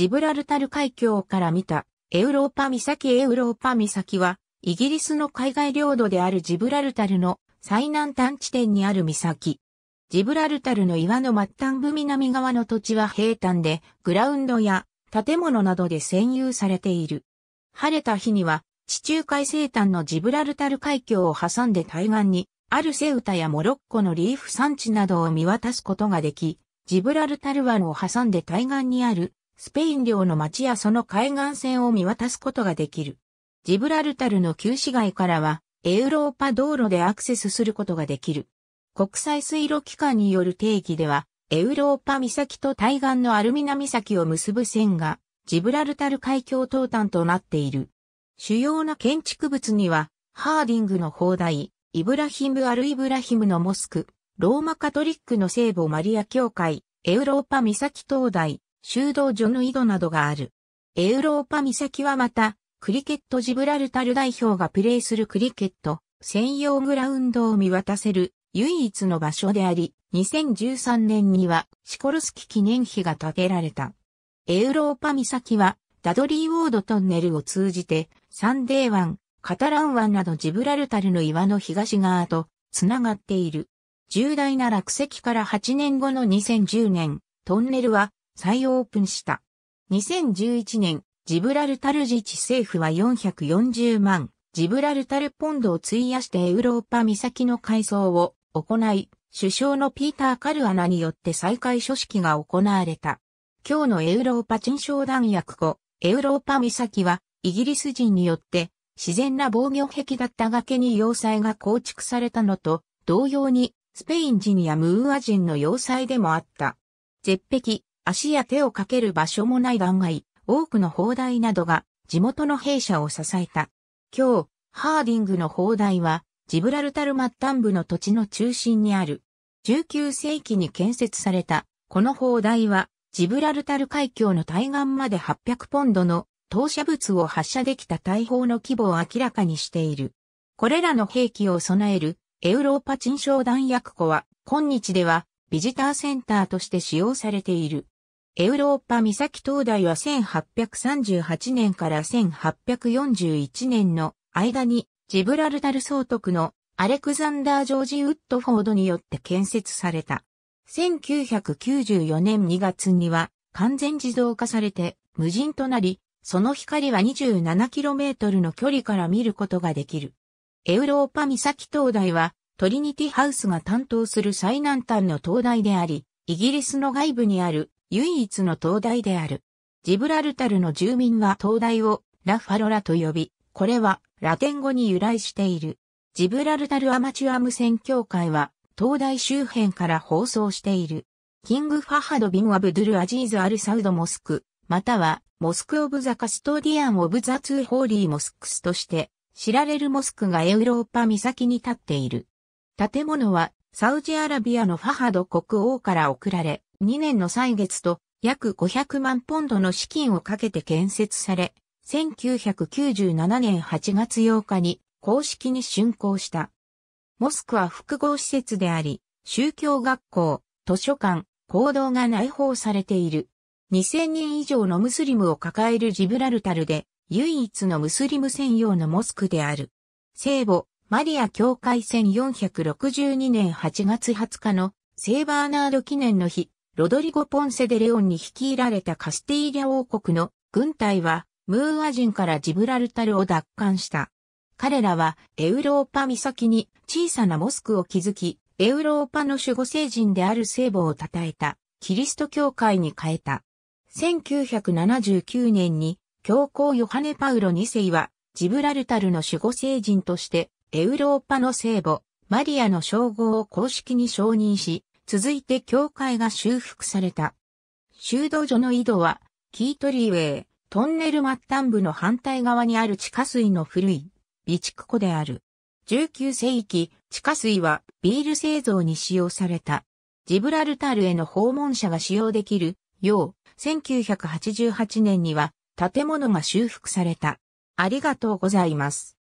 ジブラルタル海峡から見たエウローパ岬エウローパ岬はイギリスの海外領土であるジブラルタルの最南端地点にある岬。ジブラルタルの岩の末端部南側の土地は平坦で、グラウンドや建物などで占有されている。晴れた日には、地中海西端のジブラルタル海峡を挟んで対岸に、あるセウタやモロッコのリーフ山地などを見渡すことができ、ジブラルタル湾を挟んで対岸にあるスペイン領の町やその海岸線を見渡すことができる。ジブラルタルの旧市街からは、エウローパ道路でアクセスすることができる。国際水路機関による定義では、エウローパ岬と対岸のアルミナ岬を結ぶ線が、ジブラルタル海峡東端となっている。主要な建築物には、ハーディングの砲台、イブラヒム・アル・イブラヒムのモスク、ローマカトリックの聖母マリア教会、エウローパ岬灯台、修道所の井戸などがある。エウローパ岬はまた、クリケットジブラルタル代表がプレーするクリケット専用グラウンドを見渡せる唯一の場所であり、2013年にはシコルスキ記念碑が建てられた。エウローパ岬はダドリーウォードトンネルを通じてサンデー湾、カタラン湾などジブラルタルの岩の東側とつながっている。重大な落石から8年後の2010年、トンネルは再オープンした。2011年、ジブラルタル自治政府は440万、ジブラルタルポンドを費やしてエウローパ岬の改装を行い、首相のピーター・カルアナによって再開書式が行われた。今日のエウローパ鎮商弾薬後、エウローパ岬は、イギリス人によって、自然な防御壁だった崖に要塞が構築されたのと、同様に、スペイン人やムーア人の要塞でもあった。絶壁、足や手をかける場所もない断崖、多くの砲台などが地元の兵舎を支えた。今日、ハーディングの砲台は、ジブラルタル末端部の土地の中心にある。19世紀に建設された、この砲台は、ジブラルタル海峡の対岸まで800ポンドの投射物を発射できた大砲の規模を明らかにしている。これらの兵器を備えるエウローパ鎮将弾薬庫は、今日ではビジターセンターとして使用されている。エウローパ岬灯台は1838年から1841年の間にジブラルタル総督のアレクザンダー・ジョージ・ウッドフォードによって建設された。1994年2月には完全自動化されて無人となり、その光は 27km の距離から見ることができる。エウローパ岬灯台はトリニティハウスが担当する最南端の灯台であり、イギリスの外部にある唯一の灯台である。ジブラルタルの住民は灯台をラファロラと呼び、これはラテン語に由来している。ジブラルタルアマチュア無線協会は、灯台周辺から放送している。キング・ファハド・ビン・アブドゥル・アジーズ・アル・サウド・モスク、または、モスク・オブ・ザ・カストディアン・オブ・ザ・ツー・ホーリー・モスクスとして、知られるモスクがエウローパ岬に立っている。建物はサウジアラビアのファハド国王から贈られ、2年の歳月と約500万ポンドの資金をかけて建設され、1997年8月8日に公式に竣工した。モスクは複合施設であり、宗教学校、図書館、行動が内包されている。2000人以上のムスリムを抱えるジブラルタルで、唯一のムスリム専用のモスクである。聖母、マリア教会1462年8月20日のセイバーナード記念の日、ロドリゴ・ポンセデレオンに率いられたカスティーリャ王国の軍隊は、ムーア人からジブラルタルを奪還した。彼らはエウローパ岬に小さなモスクを築き、エウローパの守護聖人である聖母を称えた、キリスト教会に変えた。1979年に、教皇ヨハネ・パウロ2世は、ジブラルタルの守護聖人として、エウローパの聖母、マリアの称号を公式に承認し、続いて教会が修復された。修道所の井戸は、キートリーウェイ、トンネル末端部の反対側にある地下水の古い、備蓄庫である。19世紀、地下水はビール製造に使用された。ジブラルタルへの訪問者が使用できるよう、1988年には建物が修復された。ありがとうございます。